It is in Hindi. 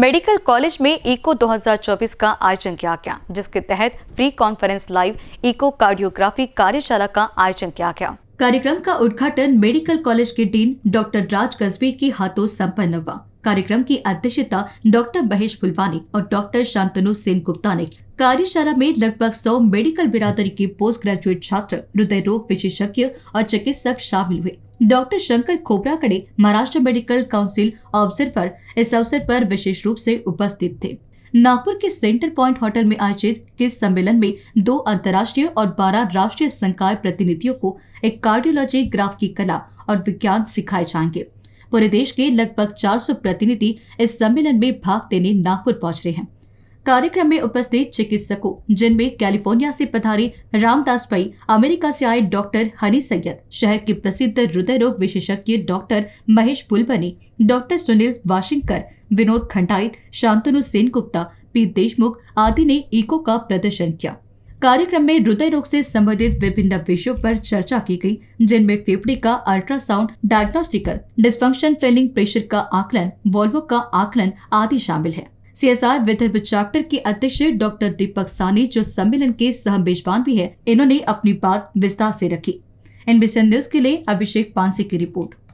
मेडिकल कॉलेज में इको 2024 का आयोजन किया गया जिसके तहत free conference live echocardiography कार्यशाला का आयोजन किया गया कार्यक्रम का उद्घाटन मेडिकल कॉलेज के डीन डॉक्टर राज कस्बे के हाथों संपन्न हुआ कार्यक्रम की अध्यक्षता डॉक्टर महेश फुलवानी और डॉक्टर शांतनु सेन गुप्ता ने कार्यशाला में लगभग सौ मेडिकल बिरादरी के पोस्ट ग्रेजुएट छात्र हृदय रोग विशेषज्ञ और चिकित्सक शामिल हुए डॉक्टर शंकर कड़े महाराष्ट्र मेडिकल काउंसिल ऑब्जर्वर इस अवसर पर विशेष रूप से उपस्थित थे नागपुर के सेंटर पॉइंट होटल में आयोजित इस सम्मेलन में दो अंतर्राष्ट्रीय और बारह राष्ट्रीय संकाय प्रतिनिधियों को एक कार्डियोलॉजी ग्राफ की कला और विज्ञान सिखाए जाएंगे पूरे देश के लगभग 400 प्रतिनिधि इस सम्मेलन में भाग देने नागपुर पहुंच रहे हैं कार्यक्रम में उपस्थित चिकित्सकों जिनमें कैलिफोर्निया से पधारे रामदास भाई अमेरिका से आए डॉक्टर हनी सैयद शहर के प्रसिद्ध हृदय रोग विशेषज्ञ doctor Mahesh Pulbani doctor Sunil Washingkar Vinod Khandait Shantanu Sen Gupta P Deshmukh आदि ने इको का प्रदर्शन किया कार्यक्रम में हृदय रोग से संबंधित विभिन्न विषयों पर चर्चा की गई जिनमें फेफड़े का ultrasound diagnostical dysfunction filling pressure का आकलन वॉल्वो का आकलन आदि शामिल है सीएसआर विदर्भ चैप्टर के अध्यक्ष डॉक्टर दीपक सानी जो सम्मेलन के सह मेजबान भी है इन्होंने अपनी बात विस्तार से रखी एनबीसी न्यूज के लिए अभिषेक पानसी की रिपोर्ट